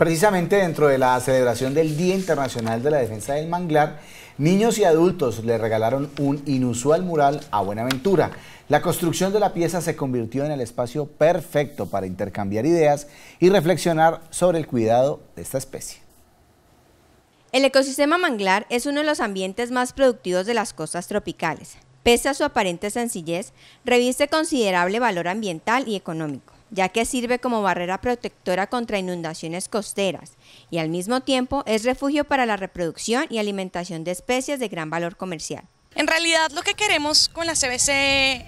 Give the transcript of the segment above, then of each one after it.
Precisamente dentro de la celebración del Día Internacional de la Defensa del Manglar, niños y adultos le regalaron un inusual mural a Buenaventura. La construcción de la pieza se convirtió en el espacio perfecto para intercambiar ideas y reflexionar sobre el cuidado de esta especie. El ecosistema manglar es uno de los ambientes más productivos de las costas tropicales. Pese a su aparente sencillez, reviste considerable valor ambiental y económico ya que sirve como barrera protectora contra inundaciones costeras y al mismo tiempo es refugio para la reproducción y alimentación de especies de gran valor comercial. En realidad lo que queremos con la CBC,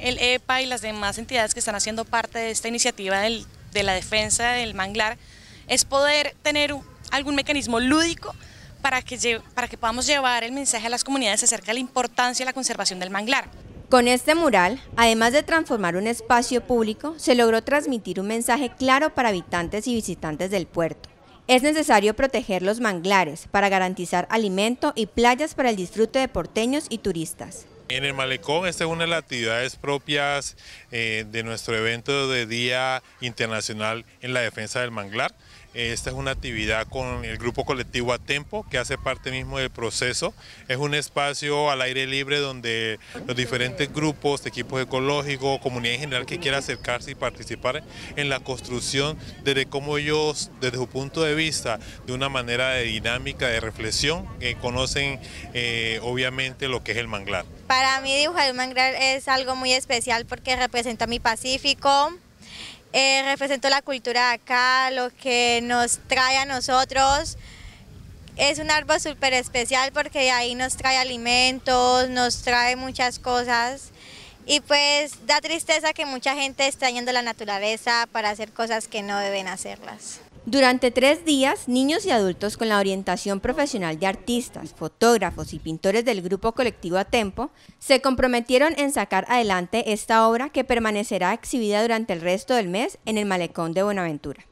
el EPA y las demás entidades que están haciendo parte de esta iniciativa de la defensa del manglar es poder tener algún mecanismo lúdico para que, para que podamos llevar el mensaje a las comunidades acerca de la importancia de la conservación del manglar. Con este mural, además de transformar un espacio público, se logró transmitir un mensaje claro para habitantes y visitantes del puerto. Es necesario proteger los manglares para garantizar alimento y playas para el disfrute de porteños y turistas. En el malecón, esta es una de las actividades propias eh, de nuestro evento de Día Internacional en la Defensa del Manglar. Esta es una actividad con el grupo colectivo Atempo, que hace parte mismo del proceso. Es un espacio al aire libre donde los diferentes grupos, equipos ecológicos, comunidad en general que quiera acercarse y participar en la construcción desde cómo ellos, desde su punto de vista, de una manera de dinámica, de reflexión, conocen eh, obviamente lo que es el manglar. Para mí dibujar el manglar es algo muy especial porque representa mi Pacífico, eh, represento la cultura de acá, lo que nos trae a nosotros. Es un árbol súper especial porque ahí nos trae alimentos, nos trae muchas cosas y pues da tristeza que mucha gente está yendo a la naturaleza para hacer cosas que no deben hacerlas. Durante tres días, niños y adultos con la orientación profesional de artistas, fotógrafos y pintores del grupo colectivo Atempo se comprometieron en sacar adelante esta obra que permanecerá exhibida durante el resto del mes en el malecón de Buenaventura.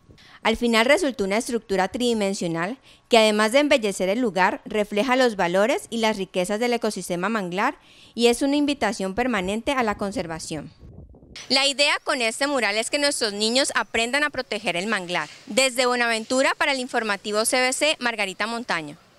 Al final resultó una estructura tridimensional que además de embellecer el lugar, refleja los valores y las riquezas del ecosistema manglar y es una invitación permanente a la conservación. La idea con este mural es que nuestros niños aprendan a proteger el manglar. Desde Buenaventura para el informativo CBC, Margarita Montaño.